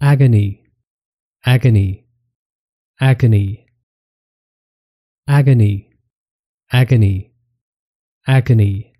agony, agony, agony, agony, agony, agony.